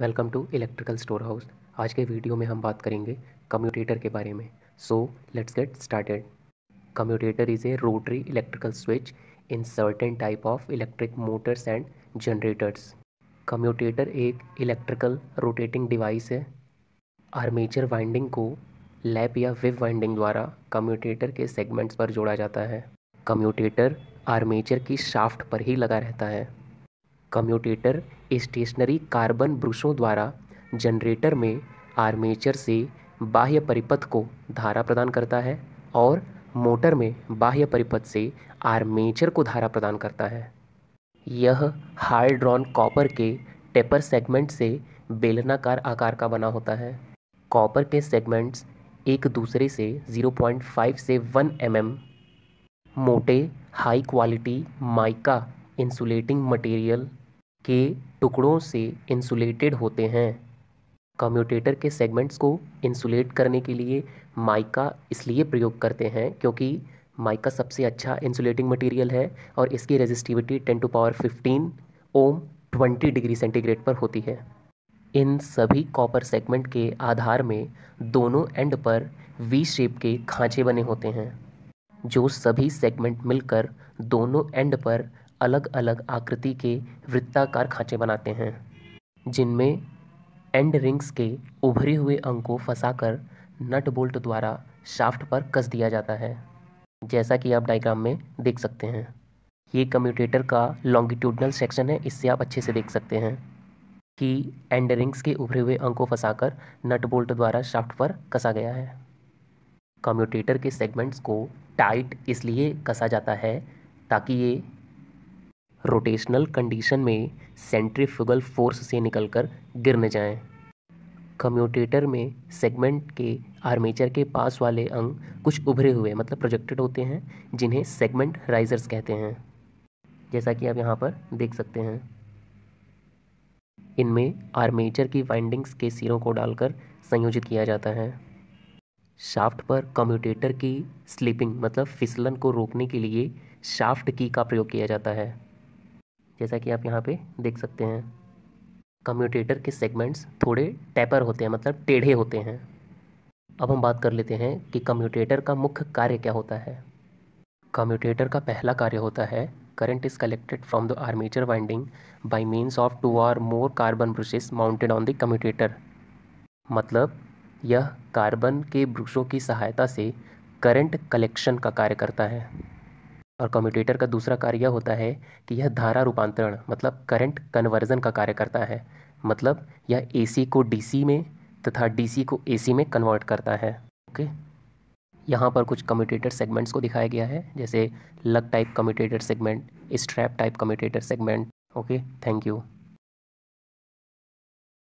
Welcome to electrical store house आज के video में हम बात करेंगे कम्यूटेटर के बारे में so let's get started commutator is a rotary electrical switch in certain type of electric motors and generators commutator एक इलेक्ट्रिकल रोटेटिंग डिवाइस है आर्मेचर वाइंडिंग को लैप या विव वाइंडिंग द्वारा कम्यूटेटर के सेगमेंट्स पर जोड़ा जाता है कम्यूटेटर आर्मेचर की शाफ्ट पर ही लगा रहता है कम्यूटेटर स्टेशनरी कार्बन ब्रुशों द्वारा जनरेटर में आर्मेचर से बाह्य परिपथ को धारा प्रदान करता है और मोटर में बाह्य परिपथ से आर्मेचर को धारा प्रदान करता है यह हार्ड कॉपर के टेपर सेगमेंट से बेलनाकार आकार का बना होता है कॉपर के सेगमेंट्स एक दूसरे से 0.5 से 1 mm मोटे high quality mica insulating material के टुकड़ों से इंसुलेटेड होते हैं कम्यूटेटर के सेगमेंट्स को इंसुलेट करने के लिए माइका इसलिए प्रयोग करते हैं क्योंकि माइका सबसे अच्छा इंसुलेटिंग मटेरियल है और इसकी resistivity ten to power fifteen ohm twenty degree centigrade पर होती है इन सभी कॉपर सेगमेंट के आधार में दोनों एंड पर वी शेप के खांचे बने होते हैं जो सभी सेगमेंट मिलकर दोनों एंड पर अलग अलग आकृति के वृत्ताकार खांचे बनाते हैं जिनमें एंड रिंग्स के उभरे हुए अंग को फंसाकर नट बोल्ट द्वारा शाफ्ट पर कस दिया जाता है जैसा कि आप डायग्राम में देख सकते हैं ये कम्यूटेटर का लॉन्गिट्यूडनल सेक्शन है इससे आप अच्छे से देख सकते हैं कि एंड रिंग्स के उभरे हुए अंग को फंसाकर नट बोल्ट द्वारा शाफ्ट पर कसा गया है कम्यूटेटर के सेगमेंट्स को टाइट इसलिए कसा जाता है ताकि ये रोटेशनल कंडीशन में सेंट्रीफ्यूगल फोर्स से निकलकर गिरने जाएं। कम्यूटेटर में सेगमेंट के आर्मेचर के पास वाले अंग कुछ उभरे हुए मतलब प्रोजेक्टेड होते हैं जिन्हें सेगमेंट राइजर्स कहते हैं जैसा कि आप यहाँ पर देख सकते हैं इनमें आर्मेचर की वाइंडिंग्स के सिरों को डालकर संयोजित किया जाता है शाफ्ट पर कम्यूटेटर की स्लिपिंग मतलब फिसलन को रोकने के लिए शाफ्ट की का प्रयोग किया जाता है जैसा कि आप यहाँ पे देख सकते हैं कम्यूटेटर के सेगमेंट्स थोड़े टैपर होते हैं मतलब टेढ़े होते हैं अब हम बात कर लेते हैं कि कम्यूटेटर का मुख्य कार्य क्या होता है कम्यूटेटर का पहला कार्य होता है current is collected from the armature winding by means of two or more carbon brushes mounted on the commutator मतलब यह कार्बन के ब्रुशों की सहायता से करंट कलेक्शन का कार्य करता है और कम्यूटेटर का दूसरा कार्य यह होता है कि यह धारा रूपांतरण मतलब करंट कन्वर्जन का कार्य करता है मतलब यह एसी को डीसी में तथा डीसी को एसी में कन्वर्ट करता है ओके यहाँ पर कुछ कम्यूटेटर सेगमेंट्स को दिखाया गया है जैसे lug type commutator segment strap type commutator segment okay thank you